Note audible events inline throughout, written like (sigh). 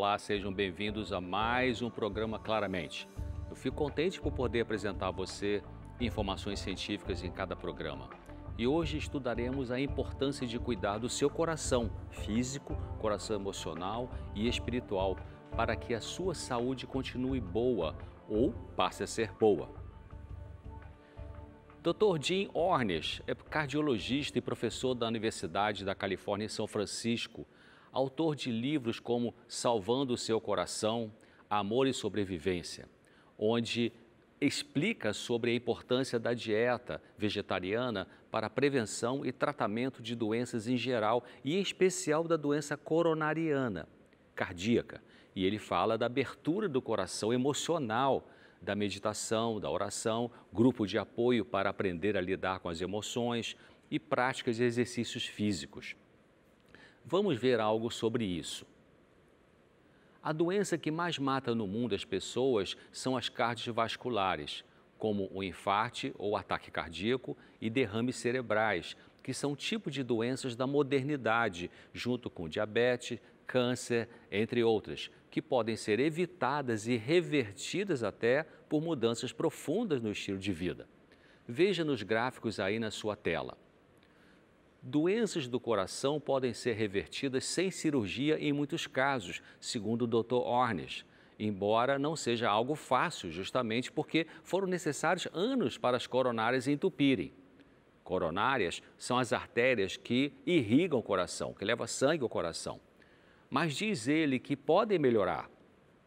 Olá, sejam bem-vindos a mais um programa Claramente. Eu fico contente por poder apresentar a você informações científicas em cada programa. E hoje estudaremos a importância de cuidar do seu coração físico, coração emocional e espiritual para que a sua saúde continue boa ou passe a ser boa. Dr. Jim Ornish é cardiologista e professor da Universidade da Califórnia em São Francisco autor de livros como Salvando o Seu Coração, Amor e Sobrevivência, onde explica sobre a importância da dieta vegetariana para a prevenção e tratamento de doenças em geral e em especial da doença coronariana, cardíaca. E ele fala da abertura do coração emocional, da meditação, da oração, grupo de apoio para aprender a lidar com as emoções e práticas e exercícios físicos. Vamos ver algo sobre isso. A doença que mais mata no mundo as pessoas são as cardiovasculares, como o infarte ou ataque cardíaco e derrames cerebrais, que são tipo de doenças da modernidade, junto com diabetes, câncer, entre outras, que podem ser evitadas e revertidas até por mudanças profundas no estilo de vida. Veja nos gráficos aí na sua tela. Doenças do coração podem ser revertidas sem cirurgia em muitos casos, segundo o Dr. Ornes embora não seja algo fácil, justamente porque foram necessários anos para as coronárias entupirem. Coronárias são as artérias que irrigam o coração, que levam sangue ao coração. Mas diz ele que podem melhorar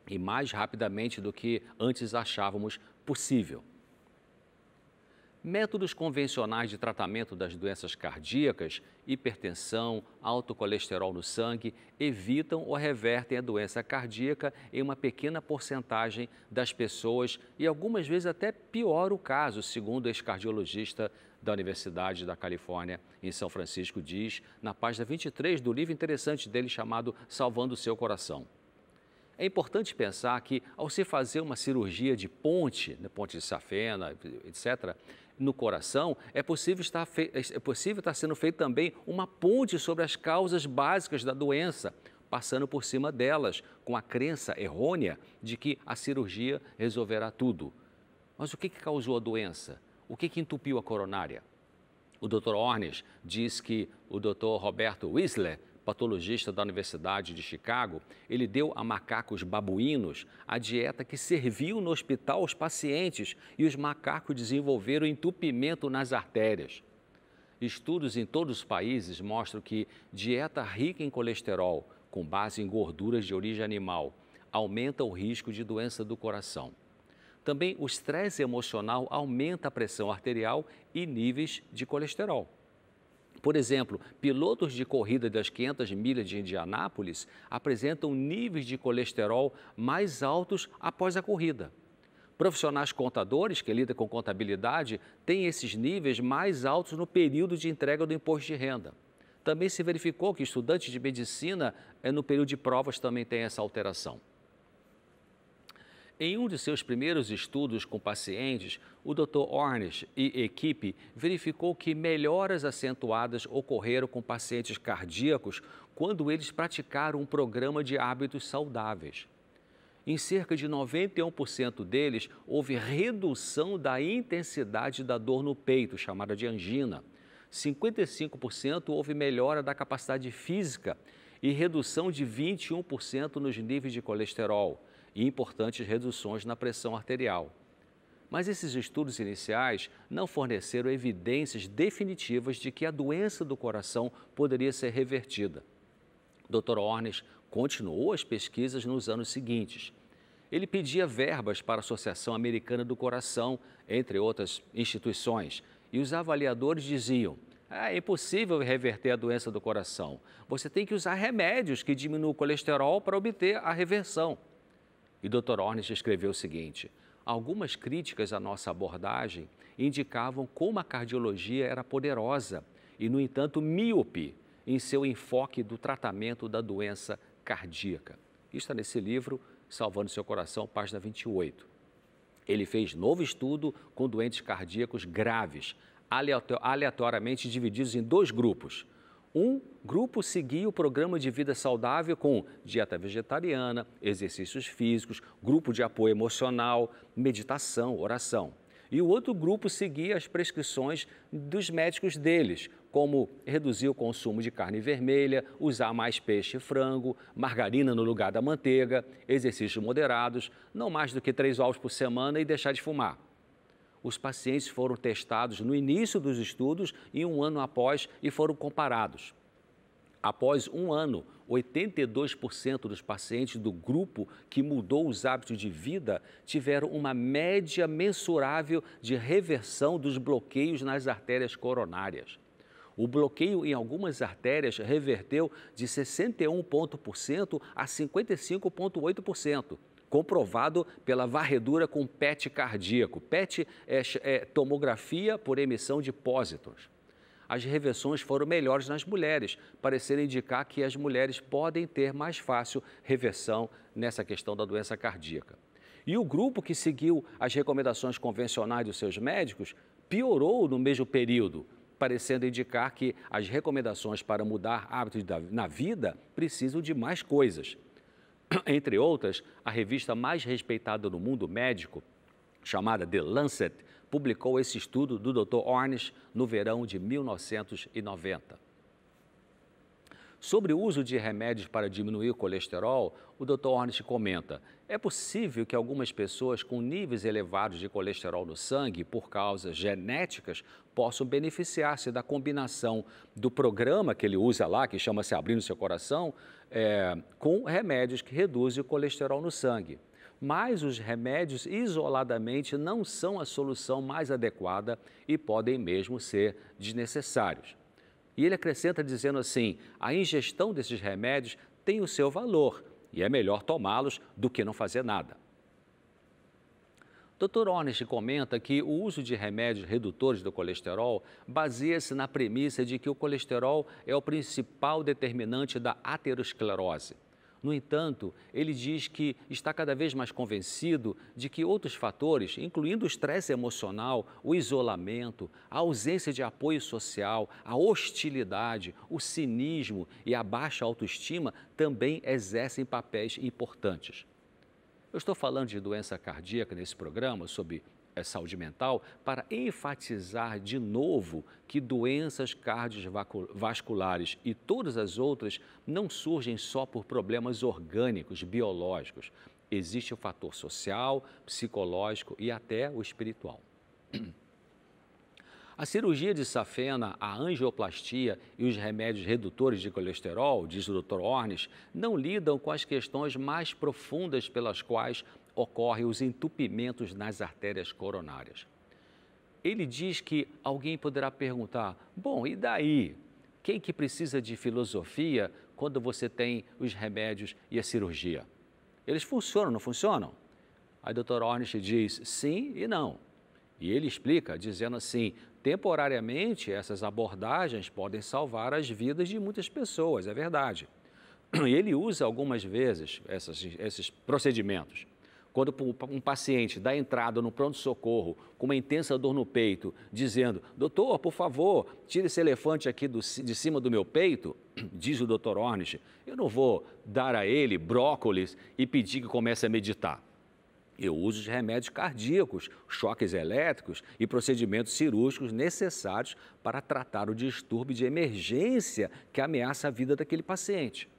e mais rapidamente do que antes achávamos possível. Métodos convencionais de tratamento das doenças cardíacas, hipertensão, alto colesterol no sangue, evitam ou revertem a doença cardíaca em uma pequena porcentagem das pessoas e algumas vezes até piora o caso, segundo ex-cardiologista da Universidade da Califórnia em São Francisco diz, na página 23 do livro interessante dele chamado Salvando o Seu Coração. É importante pensar que, ao se fazer uma cirurgia de ponte, né, ponte de safena, etc., no coração, é possível estar, é, é possível estar sendo feito também uma ponte sobre as causas básicas da doença, passando por cima delas, com a crença errônea de que a cirurgia resolverá tudo. Mas o que, que causou a doença? O que, que entupiu a coronária? O Dr. Ornes diz que o Dr. Roberto Whistler patologista da Universidade de Chicago, ele deu a macacos babuínos a dieta que serviu no hospital aos pacientes e os macacos desenvolveram entupimento nas artérias. Estudos em todos os países mostram que dieta rica em colesterol, com base em gorduras de origem animal, aumenta o risco de doença do coração. Também o estresse emocional aumenta a pressão arterial e níveis de colesterol. Por exemplo, pilotos de corrida das 500 milhas de Indianápolis apresentam níveis de colesterol mais altos após a corrida. Profissionais contadores que lidam com contabilidade têm esses níveis mais altos no período de entrega do imposto de renda. Também se verificou que estudantes de medicina, eh, no período de provas, também têm essa alteração. Em um de seus primeiros estudos com pacientes, o Dr. Ornish e equipe verificou que melhoras acentuadas ocorreram com pacientes cardíacos quando eles praticaram um programa de hábitos saudáveis. Em cerca de 91% deles, houve redução da intensidade da dor no peito, chamada de angina. 55% houve melhora da capacidade física e redução de 21% nos níveis de colesterol e importantes reduções na pressão arterial. Mas esses estudos iniciais não forneceram evidências definitivas de que a doença do coração poderia ser revertida. Dr. Ornes continuou as pesquisas nos anos seguintes. Ele pedia verbas para a Associação Americana do Coração, entre outras instituições, e os avaliadores diziam: ah, é impossível reverter a doença do coração. Você tem que usar remédios que diminuam o colesterol para obter a reversão. E Dr. Ornish escreveu o seguinte: algumas críticas à nossa abordagem indicavam como a cardiologia era poderosa e, no entanto, míope em seu enfoque do tratamento da doença cardíaca. Isso está nesse livro, Salvando Seu Coração, página 28. Ele fez novo estudo com doentes cardíacos graves, aleatoriamente divididos em dois grupos um grupo seguia o programa de vida saudável com dieta vegetariana, exercícios físicos, grupo de apoio emocional, meditação, oração. E o outro grupo seguia as prescrições dos médicos deles, como reduzir o consumo de carne vermelha, usar mais peixe e frango, margarina no lugar da manteiga, exercícios moderados, não mais do que três ovos por semana e deixar de fumar os pacientes foram testados no início dos estudos e um ano após e foram comparados. Após um ano, 82% dos pacientes do grupo que mudou os hábitos de vida tiveram uma média mensurável de reversão dos bloqueios nas artérias coronárias. O bloqueio em algumas artérias reverteu de 61% a 55,8% comprovado pela varredura com PET cardíaco. PET é, é tomografia por emissão de pósitrons. As reversões foram melhores nas mulheres, parecendo indicar que as mulheres podem ter mais fácil reversão nessa questão da doença cardíaca. E o grupo que seguiu as recomendações convencionais dos seus médicos piorou no mesmo período, parecendo indicar que as recomendações para mudar hábitos na vida precisam de mais coisas. (clears throat) entre outras, a revista mais respeitada no mundo médico, chamada The Lancet, publicou esse estudo do Dr. Ornish no verão de 1990. Sobre o uso de remédios para diminuir o colesterol, o Dr. Ornish comenta: é possível que algumas pessoas com níveis elevados de colesterol no sangue por causas genéticas possam beneficiar-se da combinação do programa que ele usa lá, que chama-se Abrindo Seu Coração, é, com remédios que reduzem o colesterol no sangue. Mas os remédios isoladamente não são a solução mais adequada e podem mesmo ser desnecessários. E ele acrescenta dizendo assim: a ingestão desses remédios tem o seu valor e é melhor tomá-los do que não fazer nada. Dr. Ornish comenta que o uso de remédios redutores do colesterol baseia-se na premissa de que o colesterol é o principal determinante da aterosclerose, no entanto, ele diz que está cada vez mais convencido de que outros fatores, incluindo o estresse emocional, o isolamento, a ausência de apoio social, a hostilidade, o cinismo e a baixa autoestima, também exercem papéis importantes. Eu estou falando de doença cardíaca nesse programa, sobre é, saúde mental para enfatizar de novo que doenças cardiovasculares e todas as outras não surgem só por problemas orgânicos, biológicos. Existe o fator social, psicológico e até o espiritual. (clears throat) A cirurgia de safena, a angioplastia e os remédios redutores de colesterol, diz o Dr. Ornes, não lidam com as questões mais profundas pelas quais ocorrem os entupimentos nas artérias coronárias. Ele diz que alguém poderá perguntar: bom, e daí? Quem que precisa de filosofia quando você tem os remédios e a cirurgia? Eles funcionam, não funcionam? Aí o Dr. Ornish diz sim e não. E ele explica dizendo assim: Temporariamente, essas abordagens podem salvar as vidas de muitas pessoas, é verdade. (clears throat) E ele usa algumas vezes essas, esses procedimentos. Quando um paciente dá entrada no pronto-socorro com uma intensa dor no peito, dizendo: Doutor, por favor, tire esse elefante aqui do, de cima do meu peito, (clears throat) diz o doutor Ornish: Eu não vou dar a ele brócolis e pedir que comece a meditar eu uso de remédios cardíacos, choques elétricos e procedimentos cirúrgicos necessários para tratar o distúrbio de emergência que ameaça a vida daquele paciente.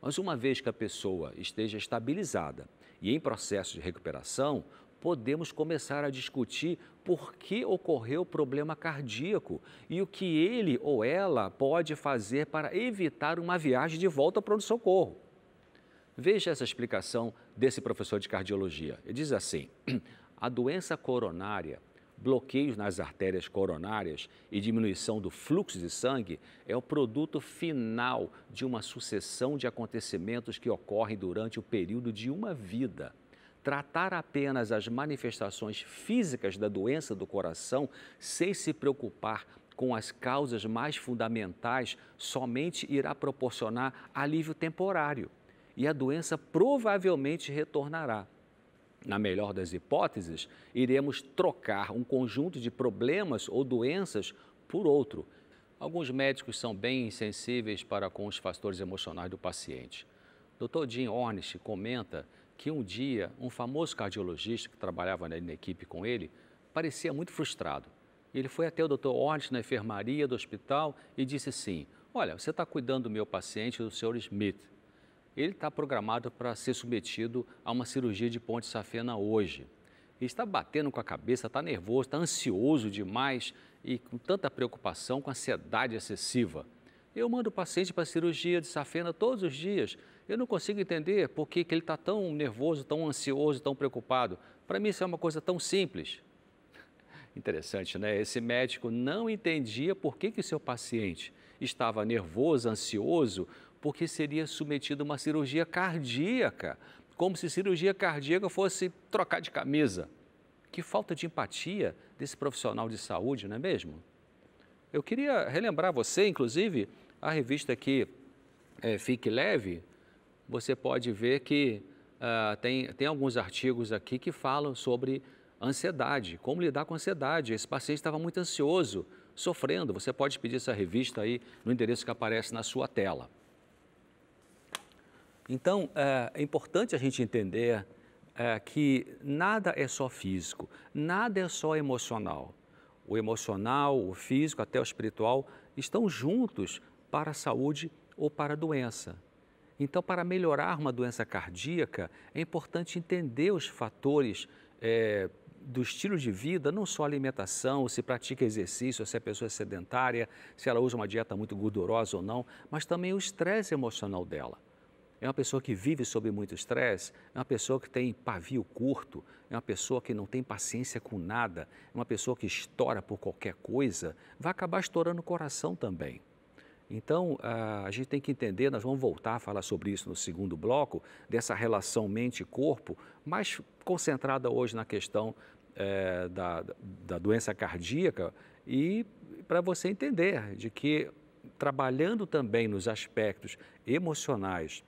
Mas uma vez que a pessoa esteja estabilizada e em processo de recuperação, podemos começar a discutir por que ocorreu o problema cardíaco e o que ele ou ela pode fazer para evitar uma viagem de volta para o socorro. Veja essa explicação desse professor de cardiologia. Ele diz assim: (clears throat) a doença coronária, bloqueios nas artérias coronárias e diminuição do fluxo de sangue é o produto final de uma sucessão de acontecimentos que ocorrem durante o período de uma vida tratar apenas as manifestações físicas da doença do coração sem se preocupar com as causas mais fundamentais somente irá proporcionar alívio temporário e a doença provavelmente retornará. Na melhor das hipóteses, iremos trocar um conjunto de problemas ou doenças por outro. Alguns médicos são bem insensíveis para com os fatores emocionais do paciente. Dr. Jim Ornish comenta que um dia um famoso cardiologista que trabalhava na equipe com ele parecia muito frustrado. Ele foi até o Dr. Ornish na enfermaria do hospital e disse assim: Olha, você está cuidando do meu paciente, do Sr. Smith. Ele está programado para ser submetido a uma cirurgia de ponte safena hoje. Ele está batendo com a cabeça, está nervoso, está ansioso demais e com tanta preocupação, com ansiedade excessiva. Eu mando o paciente para a cirurgia de safena todos os dias. Eu não consigo entender por que, que ele está tão nervoso, tão ansioso, tão preocupado. Para mim, isso é uma coisa tão simples. (laughs) Interessante, né? Esse médico não entendia por que, que seu paciente estava nervoso, ansioso, porque seria submetido a uma cirurgia cardíaca, como se cirurgia cardíaca fosse trocar de camisa. Que falta de empatia desse profissional de saúde, não é mesmo? Eu queria relembrar você, inclusive, a revista que é, Fique Leve, você pode ver que uh, tem, tem alguns artigos aqui que falam sobre ansiedade, como lidar com ansiedade. Esse paciente estava muito ansioso, sofrendo. Você pode pedir essa revista aí no endereço que aparece na sua tela. Então, é, é importante a gente entender é, que nada é só físico, nada é só emocional. O emocional, o físico, até o espiritual estão juntos para a saúde ou para a doença. Então, para melhorar uma doença cardíaca, é importante entender os fatores é, do estilo de vida, não só alimentação, se pratica exercício, se a pessoa é sedentária, se ela usa uma dieta muito gordurosa ou não, mas também o estresse emocional dela é uma pessoa que vive sob muito estresse, é uma pessoa que tem pavio curto, é uma pessoa que não tem paciência com nada, é uma pessoa que estoura por qualquer coisa, vai acabar estourando o coração também. Então, ah, a gente tem que entender, nós vamos voltar a falar sobre isso no segundo bloco, dessa relação mente-corpo, mais concentrada hoje na questão é, da, da doença cardíaca e para você entender de que trabalhando também nos aspectos emocionais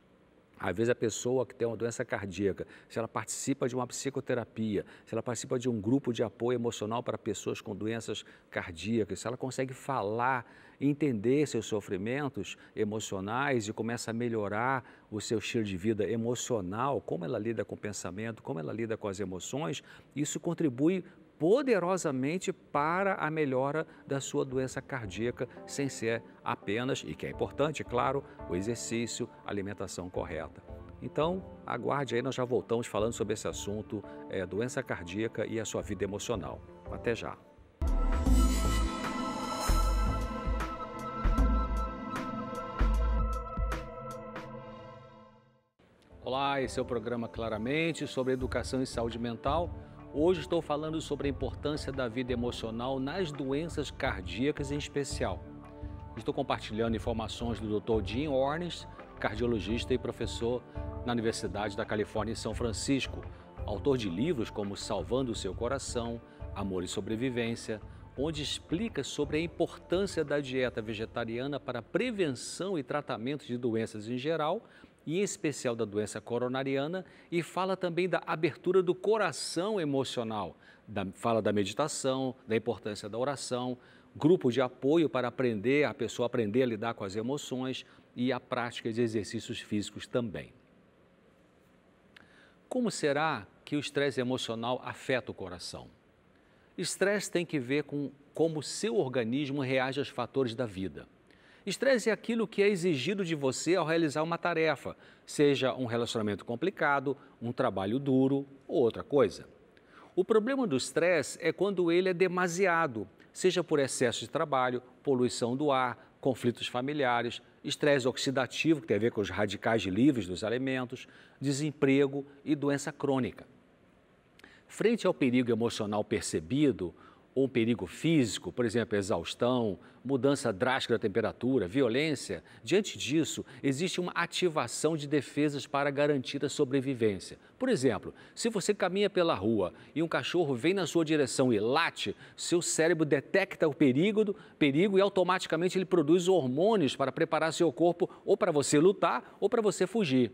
às vezes a pessoa que tem uma doença cardíaca, se ela participa de uma psicoterapia, se ela participa de um grupo de apoio emocional para pessoas com doenças cardíacas, se ela consegue falar, entender seus sofrimentos emocionais e começa a melhorar o seu estilo de vida emocional, como ela lida com o pensamento, como ela lida com as emoções, isso contribui poderosamente para a melhora da sua doença cardíaca, sem ser apenas, e que é importante, claro, o exercício, a alimentação correta. Então, aguarde aí, nós já voltamos falando sobre esse assunto, é, doença cardíaca e a sua vida emocional. Até já! Olá, esse é o programa Claramente sobre Educação e Saúde Mental. Hoje estou falando sobre a importância da vida emocional nas doenças cardíacas em especial. Estou compartilhando informações do Dr. Jim Ornes, cardiologista e professor na Universidade da Califórnia em São Francisco, autor de livros como Salvando o Seu Coração, Amor e Sobrevivência, onde explica sobre a importância da dieta vegetariana para prevenção e tratamento de doenças em geral e em especial da doença coronariana, e fala também da abertura do coração emocional. Da, fala da meditação, da importância da oração, grupo de apoio para aprender, a pessoa aprender a lidar com as emoções e a prática de exercícios físicos também. Como será que o estresse emocional afeta o coração? Estresse tem que ver com como seu organismo reage aos fatores da vida. Estresse é aquilo que é exigido de você ao realizar uma tarefa, seja um relacionamento complicado, um trabalho duro ou outra coisa. O problema do estresse é quando ele é demasiado, seja por excesso de trabalho, poluição do ar, conflitos familiares, estresse oxidativo, que tem a ver com os radicais livres dos alimentos, desemprego e doença crônica. Frente ao perigo emocional percebido, ou perigo físico, por exemplo, exaustão, mudança drástica da temperatura, violência, diante disso, existe uma ativação de defesas para garantir a sobrevivência. Por exemplo, se você caminha pela rua e um cachorro vem na sua direção e late, seu cérebro detecta o perigo, perigo e automaticamente ele produz hormônios para preparar seu corpo ou para você lutar ou para você fugir.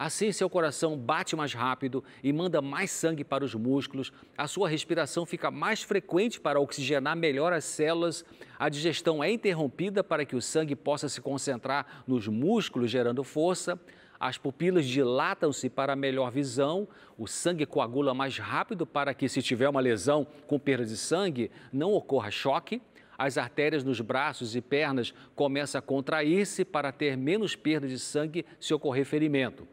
Assim, seu coração bate mais rápido e manda mais sangue para os músculos, a sua respiração fica mais frequente para oxigenar melhor as células, a digestão é interrompida para que o sangue possa se concentrar nos músculos, gerando força, as pupilas dilatam-se para melhor visão, o sangue coagula mais rápido para que, se tiver uma lesão com perda de sangue, não ocorra choque. As artérias nos braços e pernas começam a contrair-se para ter menos perda de sangue se ocorrer ferimento.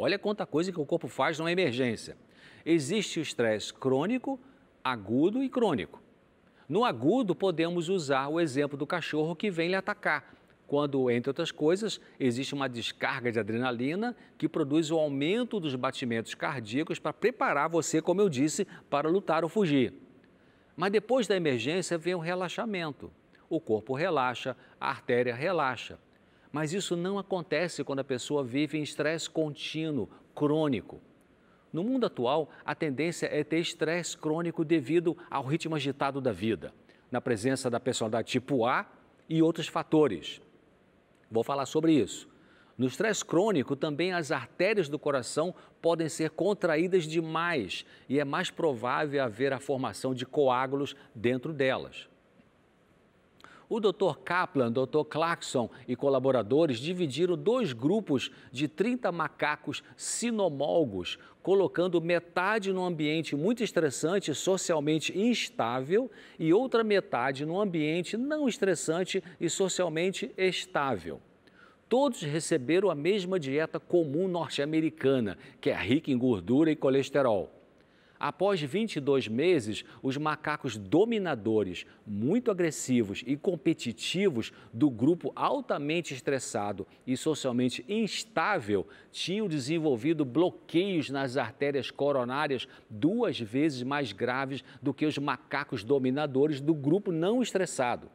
Olha quanta coisa que o corpo faz numa emergência. Existe o estresse crônico, agudo e crônico. No agudo, podemos usar o exemplo do cachorro que vem lhe atacar, quando, entre outras coisas, existe uma descarga de adrenalina que produz o aumento dos batimentos cardíacos para preparar você, como eu disse, para lutar ou fugir. Mas depois da emergência vem o relaxamento. O corpo relaxa, a artéria relaxa. Mas isso não acontece quando a pessoa vive em estresse contínuo, crônico. No mundo atual, a tendência é ter estresse crônico devido ao ritmo agitado da vida, na presença da personalidade tipo A e outros fatores. Vou falar sobre isso. No estresse crônico, também as artérias do coração podem ser contraídas demais e é mais provável haver a formação de coágulos dentro delas. O Dr. Kaplan, Dr. Clarkson e colaboradores dividiram dois grupos de 30 macacos sinomolgos, colocando metade num ambiente muito estressante, socialmente instável, e outra metade num ambiente não estressante e socialmente estável todos receberam a mesma dieta comum norte-americana, que é rica em gordura e colesterol. Após 22 meses, os macacos dominadores, muito agressivos e competitivos do grupo altamente estressado e socialmente instável, tinham desenvolvido bloqueios nas artérias coronárias duas vezes mais graves do que os macacos dominadores do grupo não estressado.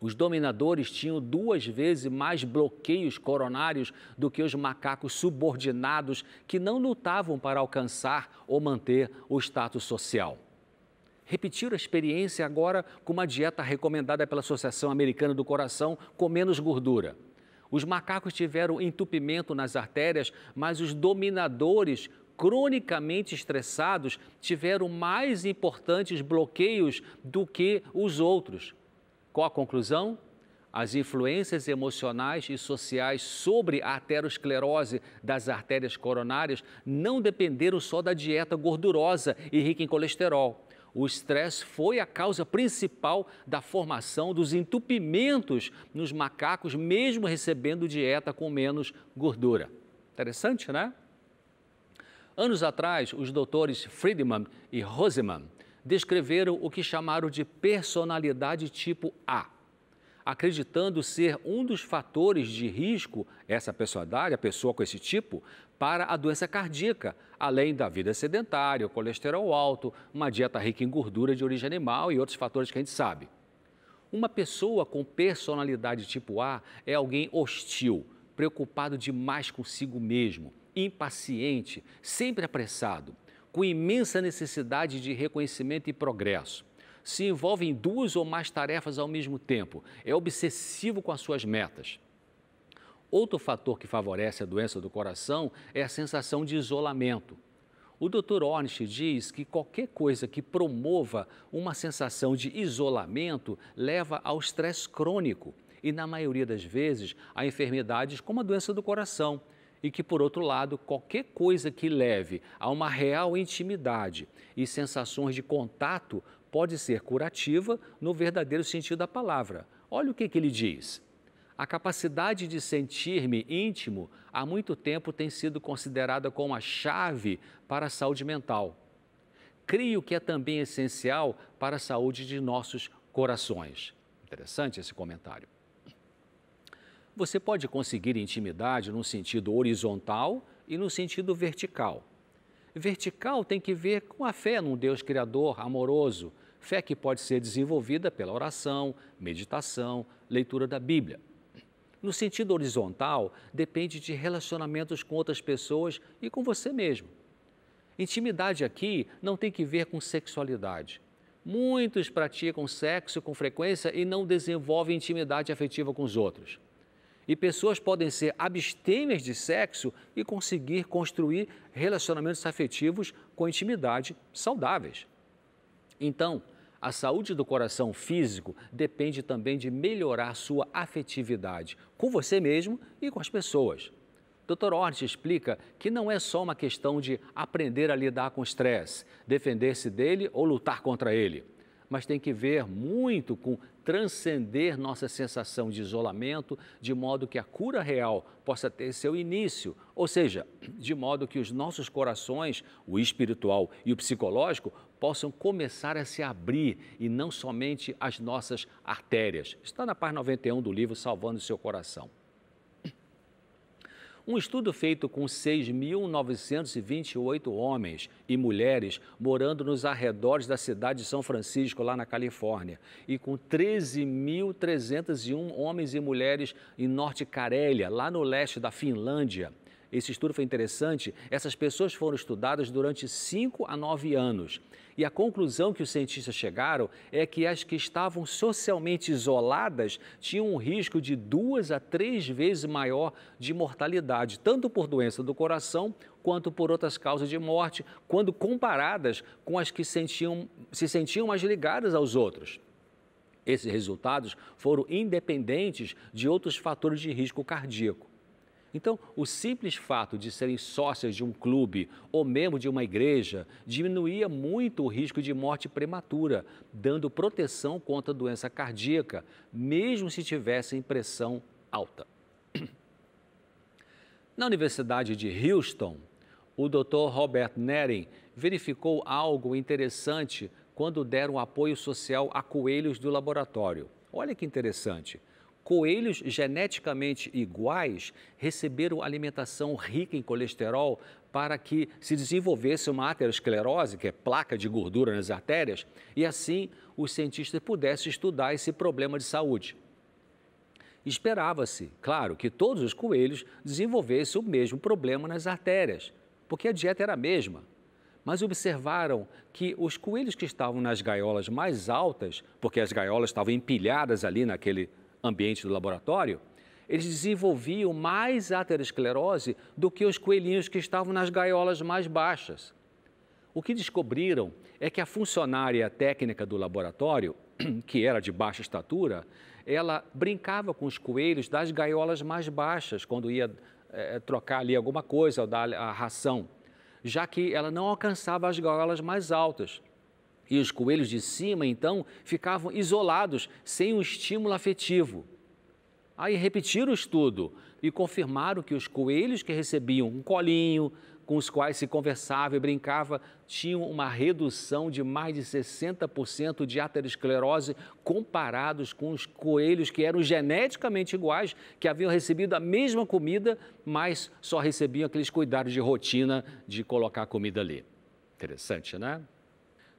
Os dominadores tinham duas vezes mais bloqueios coronários do que os macacos subordinados que não lutavam para alcançar ou manter o status social. Repetir a experiência agora com uma dieta recomendada pela Associação Americana do Coração com menos gordura. Os macacos tiveram entupimento nas artérias, mas os dominadores cronicamente estressados tiveram mais importantes bloqueios do que os outros. Qual a conclusão? As influências emocionais e sociais sobre a aterosclerose das artérias coronárias não dependeram só da dieta gordurosa e rica em colesterol. O estresse foi a causa principal da formação dos entupimentos nos macacos, mesmo recebendo dieta com menos gordura. Interessante, né? Anos atrás, os doutores Friedman e Roseman descreveram o que chamaram de personalidade tipo A, acreditando ser um dos fatores de risco essa personalidade, a pessoa com esse tipo, para a doença cardíaca, além da vida sedentária, colesterol alto, uma dieta rica em gordura de origem animal e outros fatores que a gente sabe. Uma pessoa com personalidade tipo A é alguém hostil, preocupado demais consigo mesmo, impaciente, sempre apressado com imensa necessidade de reconhecimento e progresso. Se envolve em duas ou mais tarefas ao mesmo tempo. É obsessivo com as suas metas. Outro fator que favorece a doença do coração é a sensação de isolamento. O Dr. Ornish diz que qualquer coisa que promova uma sensação de isolamento leva ao estresse crônico e, na maioria das vezes, a enfermidades como a doença do coração, e que, por outro lado, qualquer coisa que leve a uma real intimidade e sensações de contato pode ser curativa no verdadeiro sentido da palavra. Olha o que, que ele diz. A capacidade de sentir-me íntimo há muito tempo tem sido considerada como a chave para a saúde mental. Creio que é também essencial para a saúde de nossos corações. Interessante esse comentário você pode conseguir intimidade no sentido horizontal e no sentido vertical. Vertical tem que ver com a fé num Deus criador amoroso, fé que pode ser desenvolvida pela oração, meditação, leitura da Bíblia. No sentido horizontal, depende de relacionamentos com outras pessoas e com você mesmo. Intimidade aqui não tem que ver com sexualidade. Muitos praticam sexo com frequência e não desenvolvem intimidade afetiva com os outros. E pessoas podem ser abstêmias de sexo e conseguir construir relacionamentos afetivos com intimidade saudáveis. Então, a saúde do coração físico depende também de melhorar sua afetividade com você mesmo e com as pessoas. Dr. Ortiz explica que não é só uma questão de aprender a lidar com o estresse, defender-se dele ou lutar contra ele, mas tem que ver muito com transcender nossa sensação de isolamento, de modo que a cura real possa ter seu início, ou seja, de modo que os nossos corações, o espiritual e o psicológico, possam começar a se abrir e não somente as nossas artérias. Está na página 91 do livro Salvando o Seu Coração. Um estudo feito com 6.928 homens e mulheres morando nos arredores da cidade de São Francisco, lá na Califórnia, e com 13.301 homens e mulheres em Norte Carélia, lá no leste da Finlândia, esse estudo foi interessante. Essas pessoas foram estudadas durante 5 a 9 anos. E a conclusão que os cientistas chegaram é que as que estavam socialmente isoladas tinham um risco de duas a três vezes maior de mortalidade, tanto por doença do coração quanto por outras causas de morte, quando comparadas com as que sentiam, se sentiam mais ligadas aos outros. Esses resultados foram independentes de outros fatores de risco cardíaco. Então, o simples fato de serem sócias de um clube ou membro de uma igreja diminuía muito o risco de morte prematura, dando proteção contra doença cardíaca, mesmo se tivessem pressão alta. (clears throat) Na Universidade de Houston, o Dr. Robert Nering verificou algo interessante quando deram apoio social a coelhos do laboratório. Olha que interessante coelhos geneticamente iguais receberam alimentação rica em colesterol para que se desenvolvesse uma aterosclerose, que é placa de gordura nas artérias, e assim os cientistas pudessem estudar esse problema de saúde. Esperava-se, claro, que todos os coelhos desenvolvessem o mesmo problema nas artérias, porque a dieta era a mesma, mas observaram que os coelhos que estavam nas gaiolas mais altas, porque as gaiolas estavam empilhadas ali naquele ambiente do laboratório, eles desenvolviam mais aterosclerose do que os coelhinhos que estavam nas gaiolas mais baixas. O que descobriram é que a funcionária técnica do laboratório, (clears throat) que era de baixa estatura, ela brincava com os coelhos das gaiolas mais baixas quando ia é, trocar ali alguma coisa ou dar a ração, já que ela não alcançava as gaiolas mais altas. E os coelhos de cima, então, ficavam isolados, sem um estímulo afetivo. Aí repetiram o estudo e confirmaram que os coelhos que recebiam um colinho, com os quais se conversava e brincava, tinham uma redução de mais de 60% de aterosclerose comparados com os coelhos que eram geneticamente iguais, que haviam recebido a mesma comida, mas só recebiam aqueles cuidados de rotina de colocar a comida ali. Interessante, né?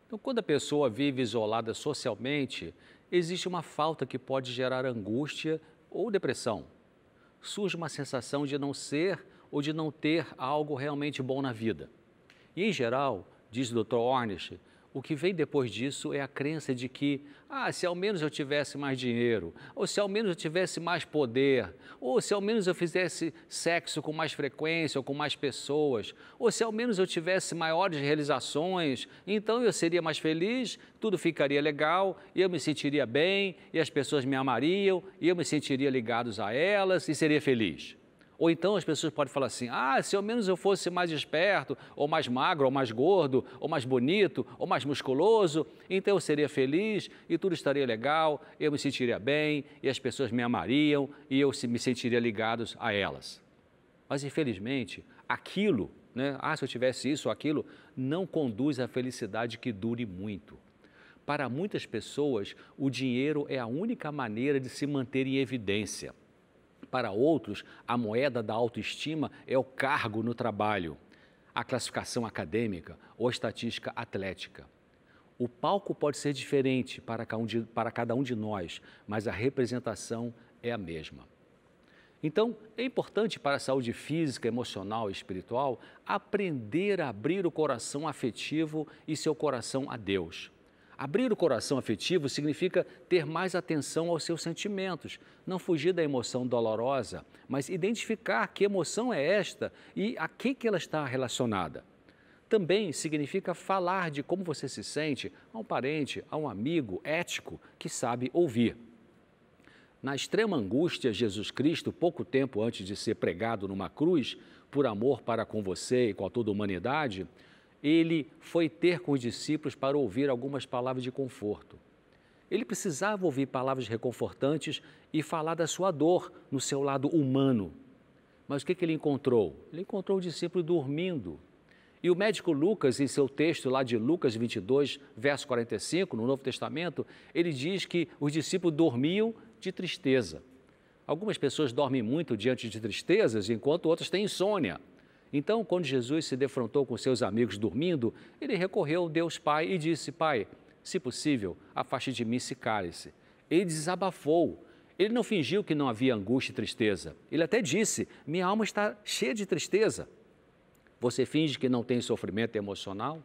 Então, quando a pessoa vive isolada socialmente, existe uma falta que pode gerar angústia ou depressão. Surge uma sensação de não ser ou de não ter algo realmente bom na vida. E, em geral, diz o Dr. Ornish, o que vem depois disso é a crença de que, ah, se ao menos eu tivesse mais dinheiro, ou se ao menos eu tivesse mais poder, ou se ao menos eu fizesse sexo com mais frequência ou com mais pessoas, ou se ao menos eu tivesse maiores realizações, então eu seria mais feliz, tudo ficaria legal, eu me sentiria bem, e as pessoas me amariam, e eu me sentiria ligados a elas e seria feliz. Ou então as pessoas podem falar assim: ah, se ao menos eu fosse mais esperto, ou mais magro, ou mais gordo, ou mais bonito, ou mais musculoso, então eu seria feliz e tudo estaria legal, eu me sentiria bem e as pessoas me amariam e eu me sentiria ligado a elas. Mas infelizmente, aquilo, né? ah, se eu tivesse isso ou aquilo, não conduz à felicidade que dure muito. Para muitas pessoas, o dinheiro é a única maneira de se manter em evidência. Para outros, a moeda da autoestima é o cargo no trabalho, a classificação acadêmica ou estatística atlética. O palco pode ser diferente para cada um de nós, mas a representação é a mesma. Então, é importante para a saúde física, emocional e espiritual aprender a abrir o coração afetivo e seu coração a Deus. Abrir o coração afetivo significa ter mais atenção aos seus sentimentos, não fugir da emoção dolorosa, mas identificar que emoção é esta e a que, ela está relacionada. Também significa falar de como você se sente a um parente, a um amigo ético que sabe ouvir. Na extrema angústia, Jesus Cristo, pouco tempo antes de ser pregado numa cruz, por amor para com você e com toda a humanidade, ele foi ter com os discípulos para ouvir algumas palavras de conforto. Ele precisava ouvir palavras reconfortantes e falar da sua dor no seu lado humano. Mas o que, que ele encontrou? Ele encontrou o discípulo dormindo. E o médico Lucas, em seu texto lá de Lucas 22, verso 45, no Novo Testamento, ele diz que os discípulos dormiam de tristeza. Algumas pessoas dormem muito diante de tristezas, enquanto outras têm insônia. Então, quando Jesus se defrontou com seus amigos dormindo, ele recorreu ao Deus Pai e disse: Pai, se possível, afaste de mim esse cálice. Ele desabafou. Ele não fingiu que não havia angústia e tristeza. Ele até disse: Minha alma está cheia de tristeza. Você finge que não tem sofrimento emocional?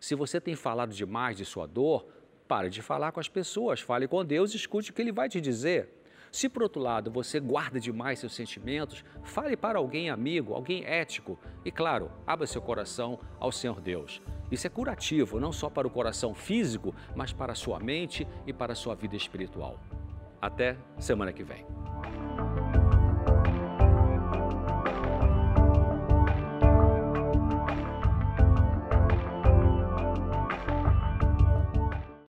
Se você tem falado demais de sua dor, pare de falar com as pessoas, fale com Deus, escute o que ele vai te dizer. Se por outro lado você guarda demais seus sentimentos, fale para alguém amigo, alguém ético e, claro, abra seu coração ao Senhor Deus. Isso é curativo não só para o coração físico, mas para a sua mente e para a sua vida espiritual. Até semana que vem.